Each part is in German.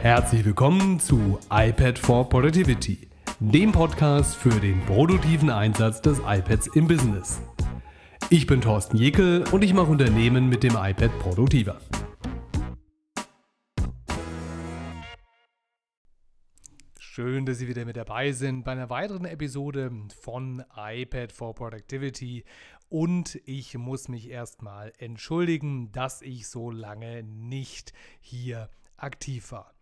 Herzlich willkommen zu iPad for Productivity, dem Podcast für den produktiven Einsatz des iPads im Business. Ich bin Thorsten Jekel und ich mache Unternehmen mit dem iPad produktiver. Schön, dass Sie wieder mit dabei sind bei einer weiteren Episode von iPad for Productivity. Und ich muss mich erstmal entschuldigen, dass ich so lange nicht hier aktiv war.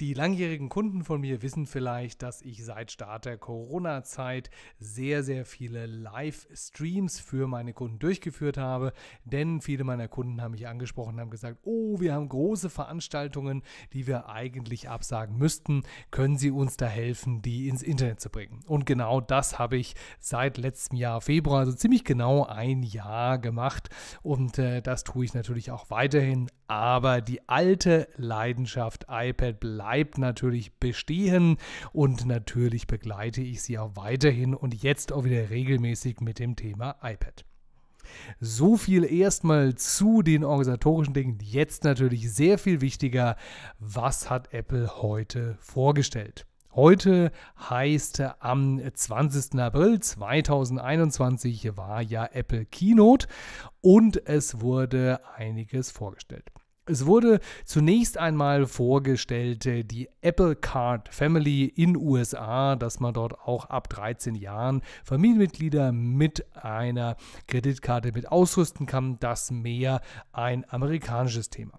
Die langjährigen Kunden von mir wissen vielleicht, dass ich seit Start der Corona-Zeit sehr, sehr viele Livestreams für meine Kunden durchgeführt habe, denn viele meiner Kunden haben mich angesprochen, und haben gesagt, oh, wir haben große Veranstaltungen, die wir eigentlich absagen müssten, können Sie uns da helfen, die ins Internet zu bringen? Und genau das habe ich seit letztem Jahr Februar, also ziemlich genau ein Jahr gemacht und äh, das tue ich natürlich auch weiterhin aber die alte Leidenschaft iPad bleibt natürlich bestehen und natürlich begleite ich sie auch weiterhin und jetzt auch wieder regelmäßig mit dem Thema iPad. So viel erstmal zu den organisatorischen Dingen. Jetzt natürlich sehr viel wichtiger, was hat Apple heute vorgestellt? Heute heißt am 20. April 2021 war ja Apple Keynote und es wurde einiges vorgestellt. Es wurde zunächst einmal vorgestellt äh, die Apple Card Family in USA, dass man dort auch ab 13 Jahren Familienmitglieder mit einer Kreditkarte mit ausrüsten kann. Das mehr ein amerikanisches Thema.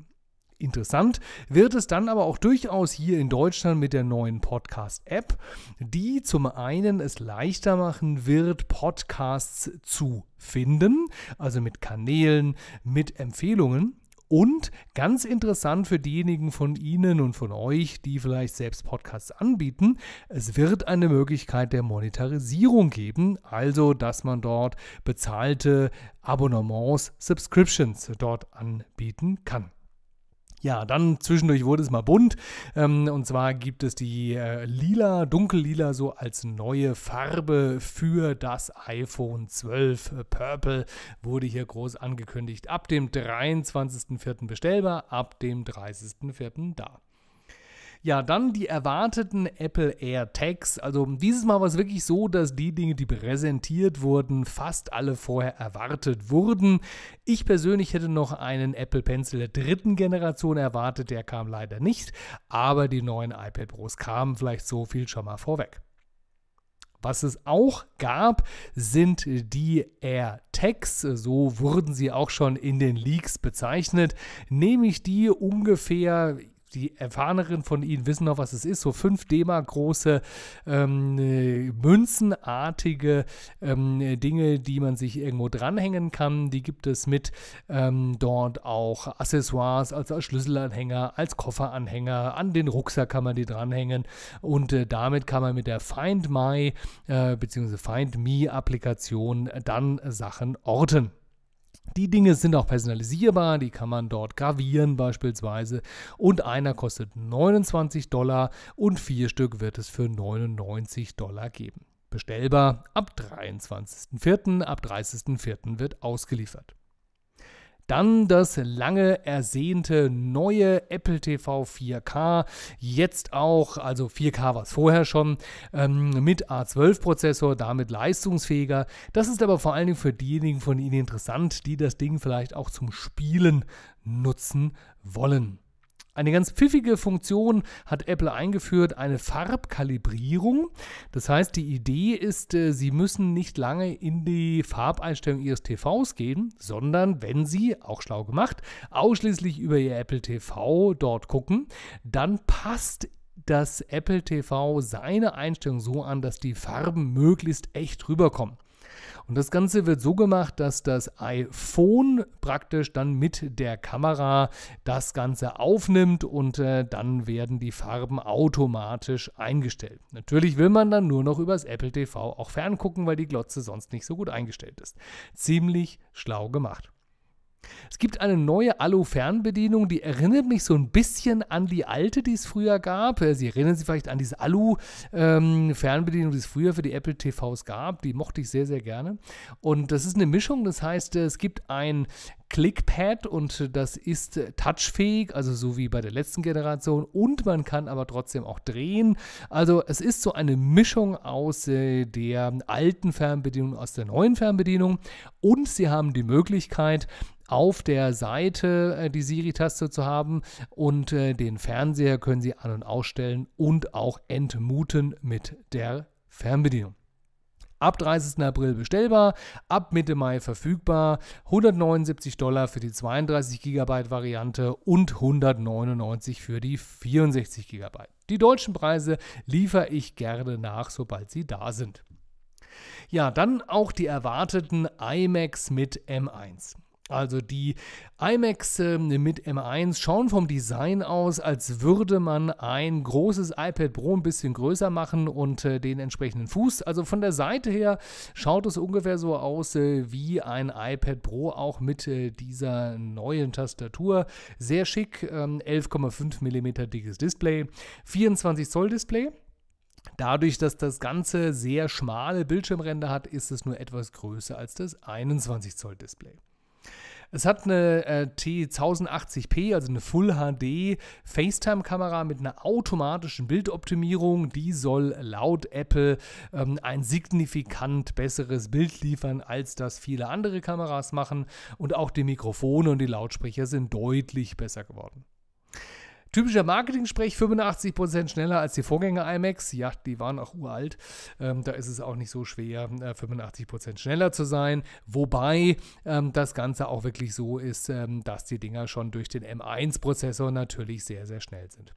Interessant wird es dann aber auch durchaus hier in Deutschland mit der neuen Podcast-App, die zum einen es leichter machen wird, Podcasts zu finden, also mit Kanälen, mit Empfehlungen und ganz interessant für diejenigen von Ihnen und von euch, die vielleicht selbst Podcasts anbieten, es wird eine Möglichkeit der Monetarisierung geben, also dass man dort bezahlte Abonnements, Subscriptions dort anbieten kann. Ja, dann zwischendurch wurde es mal bunt. Ähm, und zwar gibt es die äh, lila, dunkellila so als neue Farbe für das iPhone 12. Äh, Purple wurde hier groß angekündigt. Ab dem 23.04. bestellbar, ab dem 30.04. da. Ja, dann die erwarteten Apple AirTags. Also dieses Mal war es wirklich so, dass die Dinge, die präsentiert wurden, fast alle vorher erwartet wurden. Ich persönlich hätte noch einen Apple Pencil der dritten Generation erwartet, der kam leider nicht, aber die neuen iPad Pros kamen vielleicht so viel schon mal vorweg. Was es auch gab, sind die AirTags, so wurden sie auch schon in den Leaks bezeichnet, nämlich die ungefähr die Erfahreneren von Ihnen wissen noch, was es ist. So 5 D-Mark große ähm, äh, münzenartige ähm, Dinge, die man sich irgendwo dranhängen kann. Die gibt es mit ähm, dort auch Accessoires, also als Schlüsselanhänger, als Kofferanhänger. An den Rucksack kann man die dranhängen. Und äh, damit kann man mit der Find My äh, bzw. Find Me-Applikation dann Sachen orten. Die Dinge sind auch personalisierbar, die kann man dort gravieren beispielsweise. Und einer kostet 29 Dollar und vier Stück wird es für 99 Dollar geben. Bestellbar ab 23.04. Ab 30.04. wird ausgeliefert. Dann das lange ersehnte neue Apple TV 4K. Jetzt auch, also 4K war es vorher schon, ähm, mit A12-Prozessor, damit leistungsfähiger. Das ist aber vor allen Dingen für diejenigen von Ihnen interessant, die das Ding vielleicht auch zum Spielen nutzen wollen. Eine ganz pfiffige Funktion hat Apple eingeführt, eine Farbkalibrierung. Das heißt, die Idee ist, äh, Sie müssen nicht lange in die Farbeinstellung Ihres TVs gehen, sondern wenn Sie, auch schlau gemacht, ausschließlich über Ihr Apple TV dort gucken, dann passt das Apple TV seine Einstellung so an, dass die Farben möglichst echt rüberkommen. Und das Ganze wird so gemacht, dass das iPhone praktisch dann mit der Kamera das Ganze aufnimmt und äh, dann werden die Farben automatisch eingestellt. Natürlich will man dann nur noch übers Apple TV auch ferngucken, weil die Glotze sonst nicht so gut eingestellt ist. Ziemlich schlau gemacht. Es gibt eine neue Alu-Fernbedienung, die erinnert mich so ein bisschen an die alte, die es früher gab. Äh, sie erinnern sich vielleicht an diese Alu-Fernbedienung, die es früher für die Apple TVs gab. Die mochte ich sehr, sehr gerne. Und das ist eine Mischung. Das heißt, äh, es gibt ein Clickpad und das ist touchfähig, also so wie bei der letzten Generation. Und man kann aber trotzdem auch drehen. Also es ist so eine Mischung aus äh, der alten Fernbedienung, aus der neuen Fernbedienung. Und sie haben die Möglichkeit, auf der Seite äh, die Siri-Taste zu haben und äh, den Fernseher können Sie an- und ausstellen und auch entmuten mit der Fernbedienung. Ab 30. April bestellbar, ab Mitte Mai verfügbar, 179 Dollar für die 32 GB Variante und 199 für die 64 GB. Die deutschen Preise liefere ich gerne nach, sobald sie da sind. Ja, dann auch die erwarteten iMacs mit M1. Also die iMacs äh, mit M1 schauen vom Design aus, als würde man ein großes iPad Pro ein bisschen größer machen und äh, den entsprechenden Fuß. Also von der Seite her schaut es ungefähr so aus äh, wie ein iPad Pro, auch mit äh, dieser neuen Tastatur. Sehr schick, 11,5 ähm, mm dickes Display, 24 Zoll Display. Dadurch, dass das Ganze sehr schmale Bildschirmränder hat, ist es nur etwas größer als das 21 Zoll Display. Es hat eine äh, T1080p, also eine Full HD FaceTime-Kamera mit einer automatischen Bildoptimierung. Die soll laut Apple ähm, ein signifikant besseres Bild liefern, als das viele andere Kameras machen. Und auch die Mikrofone und die Lautsprecher sind deutlich besser geworden. Typischer Marketing-Sprech, 85% schneller als die Vorgänger iMacs. Ja, die waren auch uralt. Ähm, da ist es auch nicht so schwer, äh, 85% schneller zu sein. Wobei ähm, das Ganze auch wirklich so ist, ähm, dass die Dinger schon durch den M1-Prozessor natürlich sehr, sehr schnell sind.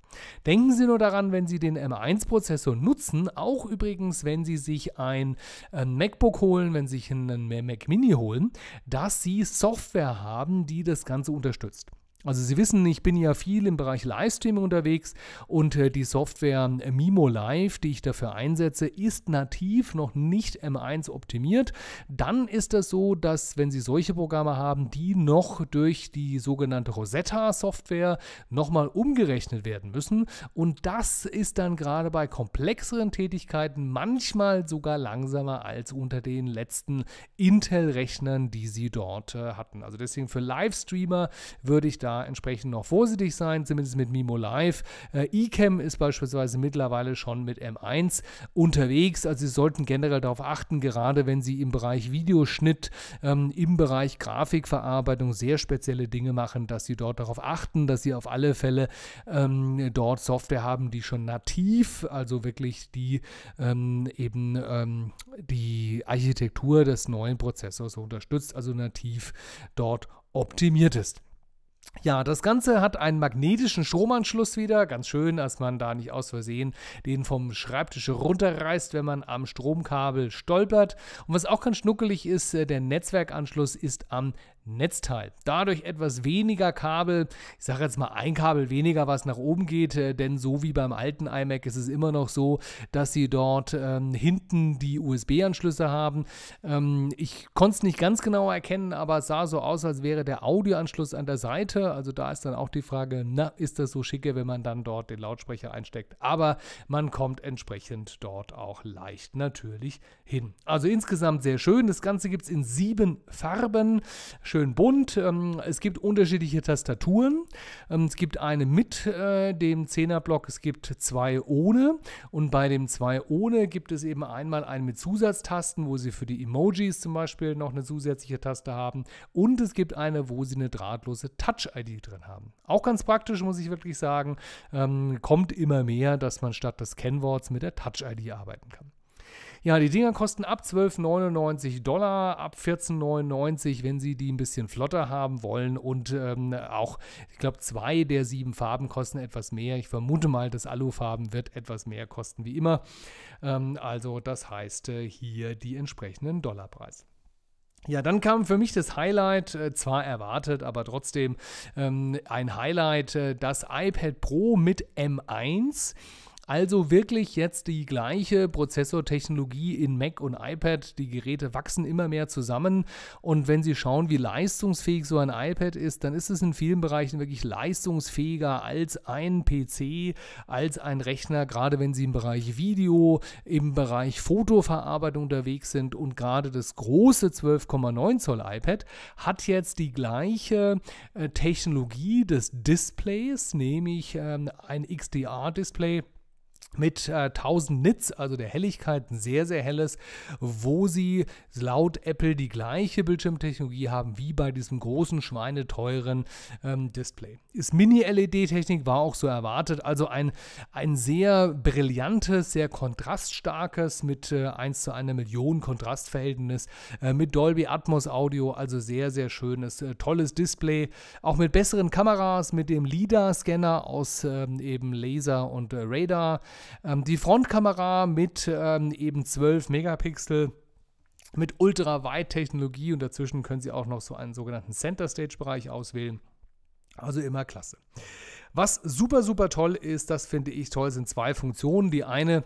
Denken Sie nur daran, wenn Sie den M1-Prozessor nutzen, auch übrigens, wenn Sie sich ein, ein MacBook holen, wenn Sie sich einen Mac Mini holen, dass Sie Software haben, die das Ganze unterstützt. Also Sie wissen, ich bin ja viel im Bereich Livestreaming unterwegs und äh, die Software äh, Mimo Live, die ich dafür einsetze, ist nativ noch nicht M1 optimiert. Dann ist es das so, dass wenn Sie solche Programme haben, die noch durch die sogenannte Rosetta-Software nochmal umgerechnet werden müssen. Und das ist dann gerade bei komplexeren Tätigkeiten manchmal sogar langsamer als unter den letzten Intel-Rechnern, die Sie dort äh, hatten. Also deswegen für Livestreamer würde ich da entsprechend noch vorsichtig sein, zumindest mit Mimo Live. Äh, eCam ist beispielsweise mittlerweile schon mit M1 unterwegs. Also Sie sollten generell darauf achten, gerade wenn Sie im Bereich Videoschnitt, ähm, im Bereich Grafikverarbeitung sehr spezielle Dinge machen, dass Sie dort darauf achten, dass Sie auf alle Fälle ähm, dort Software haben, die schon nativ, also wirklich die ähm, eben ähm, die Architektur des neuen Prozessors unterstützt, also nativ dort optimiert ist. Ja, das Ganze hat einen magnetischen Stromanschluss wieder. Ganz schön, dass man da nicht aus Versehen den vom Schreibtisch runterreißt, wenn man am Stromkabel stolpert. Und was auch ganz schnuckelig ist, äh, der Netzwerkanschluss ist am Netzteil. Dadurch etwas weniger Kabel, ich sage jetzt mal ein Kabel weniger, was nach oben geht, äh, denn so wie beim alten iMac ist es immer noch so, dass sie dort ähm, hinten die USB-Anschlüsse haben. Ähm, ich konnte es nicht ganz genau erkennen, aber es sah so aus, als wäre der Audioanschluss an der Seite. Also da ist dann auch die Frage, na, ist das so schicke, wenn man dann dort den Lautsprecher einsteckt? Aber man kommt entsprechend dort auch leicht natürlich hin. Also insgesamt sehr schön. Das Ganze gibt es in sieben Farben schön bunt. Ähm, es gibt unterschiedliche Tastaturen. Ähm, es gibt eine mit äh, dem 10er-Block, es gibt zwei ohne. Und bei dem zwei ohne gibt es eben einmal einen mit Zusatztasten, wo Sie für die Emojis zum Beispiel noch eine zusätzliche Taste haben. Und es gibt eine, wo Sie eine drahtlose Touch-ID drin haben. Auch ganz praktisch, muss ich wirklich sagen. Ähm, kommt immer mehr, dass man statt des Kennworts mit der Touch-ID arbeiten kann. Ja, die Dinger kosten ab 12,99 Dollar, ab 14,99, wenn Sie die ein bisschen flotter haben wollen. Und ähm, auch, ich glaube, zwei der sieben Farben kosten etwas mehr. Ich vermute mal, das Alufarben wird etwas mehr kosten wie immer. Ähm, also das heißt äh, hier die entsprechenden Dollarpreise. Ja, dann kam für mich das Highlight, äh, zwar erwartet, aber trotzdem ähm, ein Highlight, äh, das iPad Pro mit M1. Also wirklich jetzt die gleiche Prozessortechnologie in Mac und iPad. Die Geräte wachsen immer mehr zusammen. Und wenn Sie schauen, wie leistungsfähig so ein iPad ist, dann ist es in vielen Bereichen wirklich leistungsfähiger als ein PC, als ein Rechner, gerade wenn Sie im Bereich Video, im Bereich Fotoverarbeitung unterwegs sind. Und gerade das große 12,9 Zoll iPad hat jetzt die gleiche äh, Technologie des Displays, nämlich ähm, ein XDR-Display mit äh, 1000 Nits, also der Helligkeit, ein sehr, sehr helles, wo sie laut Apple die gleiche Bildschirmtechnologie haben wie bei diesem großen, schweineteuren ähm, Display. Ist Mini-LED-Technik, war auch so erwartet, also ein, ein sehr brillantes, sehr kontraststarkes mit äh, 1 zu 1 Million Kontrastverhältnis, äh, mit Dolby Atmos Audio, also sehr, sehr schönes, äh, tolles Display, auch mit besseren Kameras, mit dem LIDAR-Scanner aus ähm, eben Laser und äh, Radar. Ähm, die Frontkamera mit ähm, eben 12 Megapixel mit Ultraweit-Technologie und dazwischen können Sie auch noch so einen sogenannten Center Stage-Bereich auswählen. Also immer klasse. Was super, super toll ist, das finde ich toll, sind zwei Funktionen. Die eine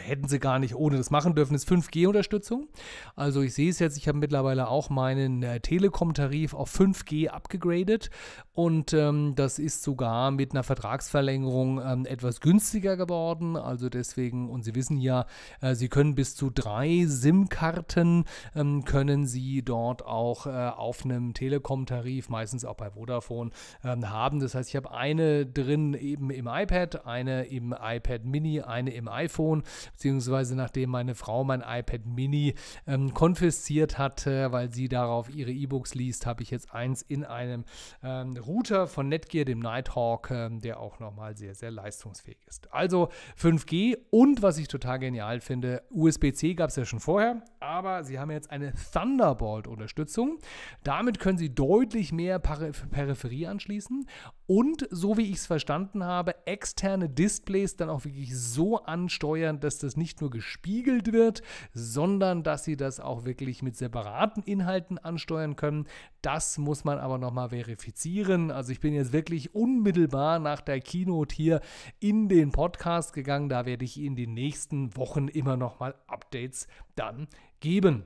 hätten sie gar nicht ohne das machen dürfen, ist 5G-Unterstützung. Also ich sehe es jetzt, ich habe mittlerweile auch meinen äh, Telekom-Tarif auf 5G abgegradet und ähm, das ist sogar mit einer Vertragsverlängerung ähm, etwas günstiger geworden. Also deswegen, und Sie wissen ja, äh, Sie können bis zu drei SIM-Karten, ähm, können Sie dort auch äh, auf einem Telekom-Tarif, meistens auch bei Vodafone, ähm, haben. Das heißt, ich habe eine drin eben im iPad, eine im iPad Mini, eine im iPhone beziehungsweise nachdem meine Frau mein iPad Mini ähm, konfisziert hatte, weil sie darauf ihre E-Books liest, habe ich jetzt eins in einem ähm, Router von Netgear, dem Nighthawk, ähm, der auch nochmal sehr, sehr leistungsfähig ist. Also 5G und was ich total genial finde, USB-C gab es ja schon vorher, aber sie haben jetzt eine Thunderbolt-Unterstützung. Damit können sie deutlich mehr Peripherie anschließen und so wie ich es verstanden habe, externe Displays dann auch wirklich so ansteuern, dass das nicht nur gespiegelt wird, sondern dass sie das auch wirklich mit separaten Inhalten ansteuern können. Das muss man aber nochmal verifizieren. Also ich bin jetzt wirklich unmittelbar nach der Keynote hier in den Podcast gegangen. Da werde ich in den nächsten Wochen immer nochmal Updates dann geben.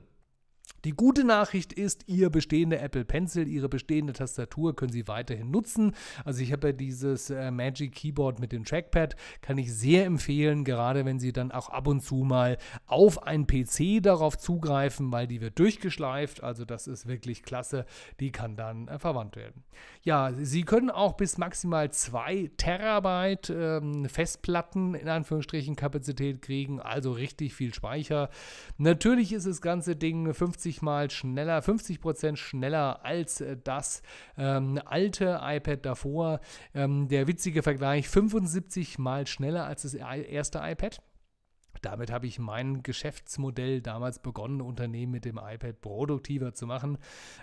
Die gute Nachricht ist, Ihr bestehende Apple Pencil, Ihre bestehende Tastatur können Sie weiterhin nutzen. Also ich habe ja dieses äh, Magic Keyboard mit dem Trackpad, kann ich sehr empfehlen, gerade wenn Sie dann auch ab und zu mal auf einen PC darauf zugreifen, weil die wird durchgeschleift. Also das ist wirklich klasse. Die kann dann äh, verwandt werden. Ja, Sie können auch bis maximal 2 Terabyte ähm, Festplatten in Anführungsstrichen Kapazität kriegen, also richtig viel Speicher. Natürlich ist das ganze Ding 50 50 mal schneller, 50 Prozent schneller als äh, das ähm, alte iPad davor. Ähm, der witzige Vergleich, 75 mal schneller als das e-, erste iPad. Damit habe ich mein Geschäftsmodell damals begonnen, Unternehmen mit dem iPad produktiver zu machen.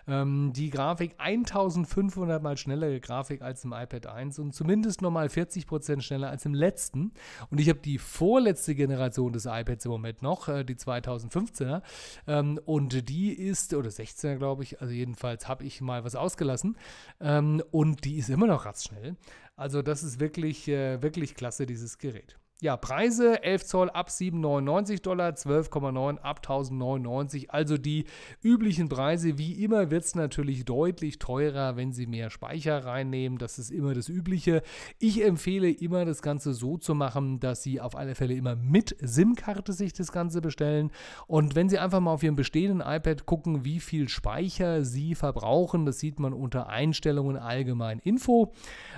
Ähm, die Grafik 1500 mal schnellere Grafik als im iPad 1 und zumindest nochmal 40 schneller als im letzten. Und ich habe die vorletzte Generation des iPads im Moment noch, äh, die 2015er. Ähm, und die ist, oder 16er glaube ich, also jedenfalls habe ich mal was ausgelassen. Ähm, und die ist immer noch ratzschnell. Also das ist wirklich, äh, wirklich klasse, dieses Gerät ja, Preise 11 Zoll ab 7,99 Dollar, 12,9 ab 1099. Also die üblichen Preise. Wie immer wird es natürlich deutlich teurer, wenn Sie mehr Speicher reinnehmen. Das ist immer das Übliche. Ich empfehle immer, das Ganze so zu machen, dass Sie auf alle Fälle immer mit SIM-Karte sich das Ganze bestellen. Und wenn Sie einfach mal auf Ihrem bestehenden iPad gucken, wie viel Speicher Sie verbrauchen, das sieht man unter Einstellungen allgemein Info.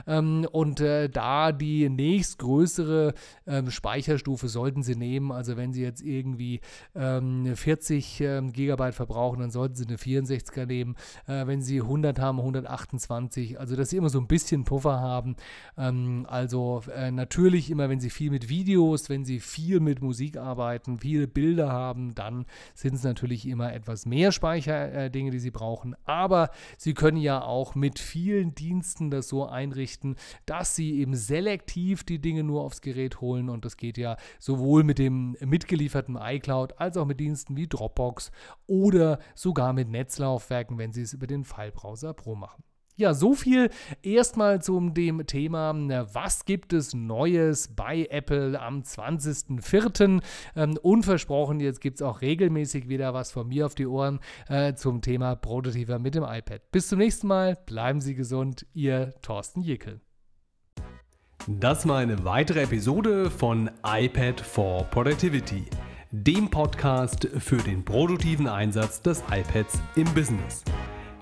Ähm, und äh, da die nächstgrößere ähm, Speicherstufe sollten Sie nehmen. Also wenn Sie jetzt irgendwie ähm, 40 ähm, Gigabyte verbrauchen, dann sollten Sie eine 64er nehmen. Äh, wenn Sie 100 haben, 128. Also dass Sie immer so ein bisschen Puffer haben. Ähm, also äh, natürlich immer, wenn Sie viel mit Videos, wenn Sie viel mit Musik arbeiten, viele Bilder haben, dann sind es natürlich immer etwas mehr Speicherdinge, äh, die Sie brauchen. Aber Sie können ja auch mit vielen Diensten das so einrichten, dass Sie eben selektiv die Dinge nur aufs Gerät holen holen und das geht ja sowohl mit dem mitgelieferten iCloud als auch mit Diensten wie Dropbox oder sogar mit Netzlaufwerken, wenn Sie es über den File-Browser Pro machen. Ja, so viel erstmal zum dem Thema, was gibt es Neues bei Apple am 20.04. Ähm, unversprochen, jetzt gibt es auch regelmäßig wieder was von mir auf die Ohren äh, zum Thema Prototyper mit dem iPad. Bis zum nächsten Mal, bleiben Sie gesund, Ihr Thorsten Jickel. Das war eine weitere Episode von iPad for Productivity, dem Podcast für den produktiven Einsatz des iPads im Business.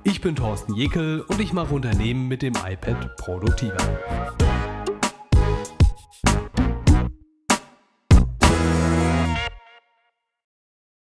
Ich bin Thorsten Jekel und ich mache Unternehmen mit dem iPad produktiver.